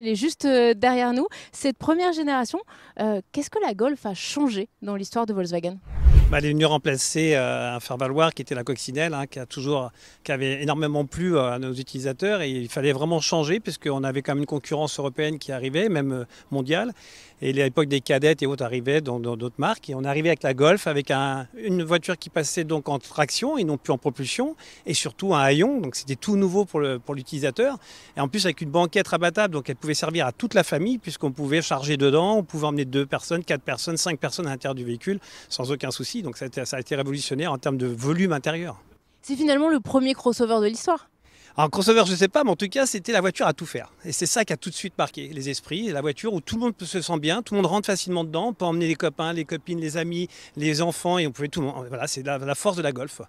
Elle est juste euh, derrière nous. Cette première génération, euh, qu'est-ce que la Golf a changé dans l'histoire de Volkswagen on bah, est venu remplacer euh, un faire-valoir qui était la coccinelle, hein, qui, a toujours, qui avait énormément plu euh, à nos utilisateurs. Et il fallait vraiment changer, puisqu'on avait quand même une concurrence européenne qui arrivait, même euh, mondiale. Et à l'époque des cadettes et autres arrivaient dans d'autres marques. Et on arrivait avec la Golf, avec une voiture qui passait donc en traction et non plus en propulsion, et surtout un haillon. Donc c'était tout nouveau pour l'utilisateur. et en plus avec une banquette rabattable, donc elle pouvait servir à toute la famille, puisqu'on pouvait charger dedans, on pouvait emmener deux personnes, quatre personnes, cinq personnes à l'intérieur du véhicule sans aucun souci. Donc ça a, été, révolutionnaire en termes de volume intérieur. C'est finalement le premier crossover de l'histoire. Un crossover, je ne sais pas, mais en tout cas, c'était la voiture à tout faire. Et c'est ça qui a tout de suite marqué les esprits. La voiture où tout le monde se sent bien, tout le monde rentre facilement dedans. On peut emmener les copains, les copines, les amis, les enfants, et on pouvait tout le monde. Voilà, c'est la force de la Golf.